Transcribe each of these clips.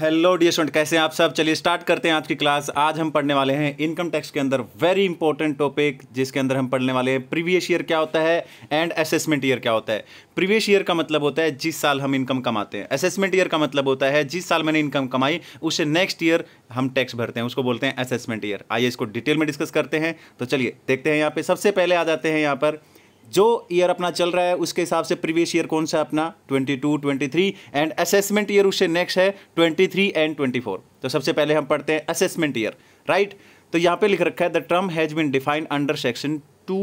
Hello dear student कैसे हैं आप सब चलिए स्टार्ट करते हैं आज की क्लास आज हम पढ़ने वाले हैं इनकम टैक्स के अंदर वेरी इंपॉर्टेंट टॉपिक जिसके अंदर हम पढ़ने वाले हैं प्रीवियस ईयर क्या होता है एंड असेसमेंट ईयर क्या होता है प्रीवियस ईयर का मतलब होता है जिस साल हम इनकम कमाते हैं असेसमेंट ईयर का मतलब होता है जिस साल मैंने इनकम कमाई उसे नेक्स्ट ईयर हम टैक्स भरते हैं उसको बोलते हैं असेसमेंट ईयर आइए इसको डिटेल में डिस्कस करते हैं तो चलिए देखते हैं यहाँ पर सबसे पहले आ जाते हैं यहाँ पर जो ईयर अपना चल रहा है उसके हिसाब से प्रीवियस ईयर कौन सा अपना 22, 23 एंड असेसमेंट ईयर उससे नेक्स्ट है 23 एंड 24 तो सबसे पहले हम पढ़ते हैं असेसमेंट ईयर राइट तो यहाँ पे लिख रखा है the term has been defined under section two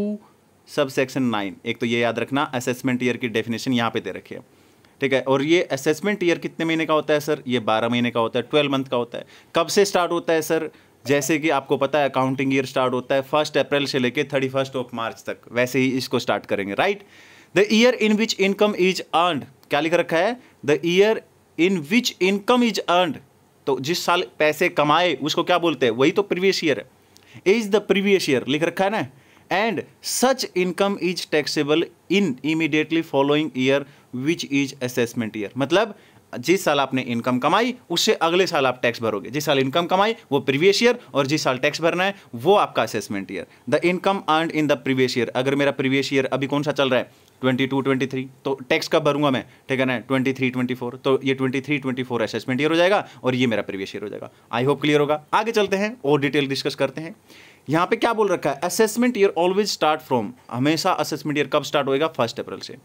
sub section nine एक तो ये याद रखना असेसमेंट ईयर की डेफिनेशन यहाँ पे दे रखी है ठीक है और ये असेसमेंट ईयर कितने महीने का होता है सर ये बारह महीने का होता है ट्वेल्व मंथ का होता है कब से स्टार्ट होता है सर जैसे कि आपको पता है अकाउंटिंग ईयर स्टार्ट होता है फर्स्ट अप्रैल से लेकर थर्टी फर्स्ट ऑफ मार्च तक वैसे ही इसको स्टार्ट करेंगे right the year in which income is earn क्या लिख रखा है the year in which income is earn तो जिस साल पैसे कमाए उसको क्या बोलते हैं वही तो प्रीवियस ईयर है इज द प्रीवियस ईयर लिख रखा है ना and such income is taxable in immediately following year which is assessment year मतलब जिस साल आपने इनकम कमाई उससे अगले साल आप टैक्स भरोगे जिस साल इनकम कमाई वो प्रीवियस ईयर और जिस साल टैक्स भरना है वो आपका assessment year the income earn in the previous year अगर मेरा प्रीवियस ईयर अभी कौन सा चल रहा है ट्वेंटी टू ट्वेंटी थ्री तो टैक्स कब भरूंगा मैं ठीक है ना ट्वेंटी थ्री ट्वेंटी फोर तो ये twenty three twenty four assessment year हो जाएगा और ये मेरा प्रीवियस ईयर हो जाएगा आई होप क्लियर होगा आगे चलते हैं और डिटेल डिस्कस करते हैं यहाँ पे क्या बोल रखा है assessment year always start from हमेशा असेसमेंट ईयर कब स्टार्ट होएगा फर्स्ट अप्रैल से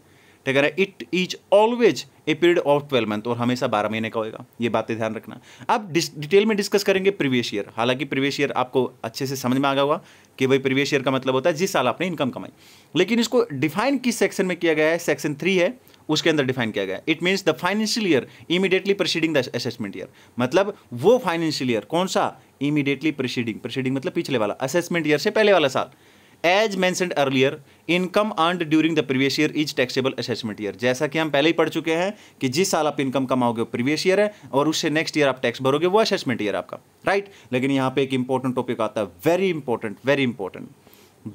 ठीक है it is always a period of twelve month और हमेशा बारह महीने का होगा ये बातें ध्यान रखना अब डिटेल में डिस्कस करेंगे प्रीवियस ईयर हालांकि प्रीवियस ईयर आपको अच्छे से समझ में आ गया होगा कि भाई प्रीवियस ईयर का मतलब होता है जिस साल आपने इनकम कमाई लेकिन इसको डिफाइन किस सेक्शन में किया गया है सेक्शन थ्री है उसके अंदर डिफाइन किया गया it means the financial year immediately proceeding the assessment year मतलब वो फाइनेंशियल ईयर कौन सा इमीडिएटली प्रोसीडिंग प्रोसीडिंग मतलब पिछले वाला असेसमेंट ईयर से पहले वाला साल as mentioned earlier income earned during the previous year is taxable assessment year जैसा कि हम पहले ही पढ़ चुके हैं कि जिस साल आप इनकम कमाओगे वो प्रीवियस ईयर है और उससे नेक्स्ट ईयर आप टैक्स भरोगे वो असेसमेंट ईयर आपका राइट right? लेकिन यहाँ पे एक इंपॉर्टेंट टॉपिक आता है very important very important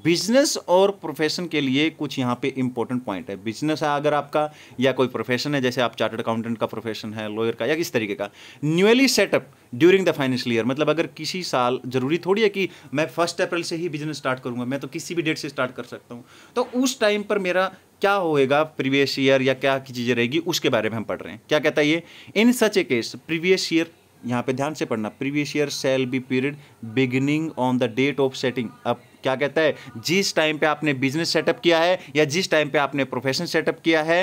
business और प्रोफेशन के लिए कुछ यहाँ पे इंपॉर्टेंट पॉइंट है बिजनेस है अगर आपका या कोई प्रोफेशन है जैसे आप चार्टर्ड अकाउंटेंट का प्रोफेशन है लॉयर का या किस तरीके का newly set up during the financial year मतलब अगर किसी साल जरूरी थोड़ी है कि मैं फर्स्ट अप्रैल से ही बिजनेस स्टार्ट करूंगा मैं तो किसी भी डेट से स्टार्ट कर सकता हूँ तो उस टाइम पर मेरा क्या होएगा प्रीवियस ईयर या क्या की चीज़ें रहेगी उसके बारे में हम पढ़ रहे हैं क्या कहता है ये in such a case previous year यहाँ पे ध्यान से पढ़ना previous year shall be period beginning on the date of setting up क्या कहता है जिस टाइम पे आपने बिजनेस सेटअप किया है या जिस टाइम पे आपने प्रोफेशन सेटअप किया है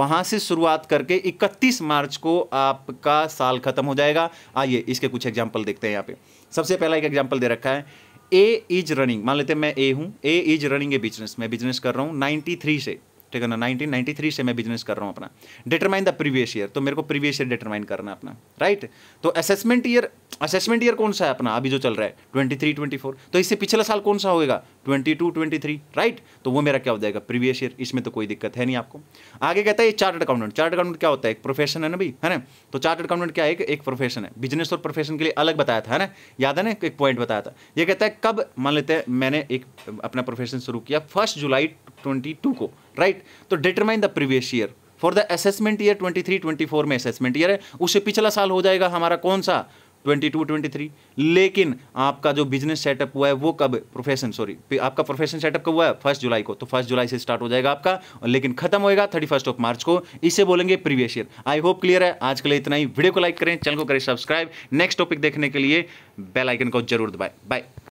वहां से शुरुआत करके 31 मार्च को आपका साल खत्म हो जाएगा आइए इसके कुछ एग्जाम्पल देखते हैं यहाँ पे सबसे पहला एक एग्जाम्पल दे रखा है ए इज रनिंग मान लेते हैं मैं ए हूँ A is running a business मैं बिजनेस कर रहा हूँ नाइन्टी थ्री से ठीक है ना 1993 से मैं बिजनेस कर रहा हूँ अपना डिटरमाइन द प्रीवियस ईयर तो मेरे को प्रीवियस ईयर डिटरमाइन करना अपना राइट तो असेसमेंट ईयर असेसमेंट ईयर कौन सा है अपना अभी जो चल रहा है 23 24 तो इससे पिछला साल कौन सा होएगा 22 23 राइट तो वो मेरा क्या हो जाएगा प्रीवियस ईयर इसमें तो कोई दिक्कत है नहीं आपको आगे कहता है चार्ट अकाउंटेंट चार्ट अकाउंटेंट क्या होता है एक प्रोफेशन है ना भाई है ना तो चार्ट अकाउंटेंट क्या है एक प्रोफेशन है बिजनेस और प्रोफेशन के लिए अलग बताया था है ना याद है ना एक पॉइंट बताया था ये कहता है कब मान लेते हैं मैंने एक अपना प्रोफेशन शुरू किया फर्स्ट जुलाई 2022 को राइट तो determine the previous year for the assessment year 23 24 में असेसमेंट ईयर है उससे पिछला साल हो जाएगा हमारा कौन सा 22 23 लेकिन आपका जो बिजनेस सेटअप हुआ है वो कब प्रोफेशन सॉरी आपका प्रोफेशन सेटअप कब हुआ है फर्स्ट जुलाई को तो फर्स्ट जुलाई से स्टार्ट हो जाएगा आपका लेकिन खत्म होएगा थर्टी फर्स्ट ऑफ मार्च को इसे बोलेंगे previous year I hope clear है आज के लिए इतना ही वीडियो को लाइक करें चैनल को करें सब्सक्राइब नेक्स्ट टॉपिक देखने के लिए बेल आइकन को जरूर दबाए बाय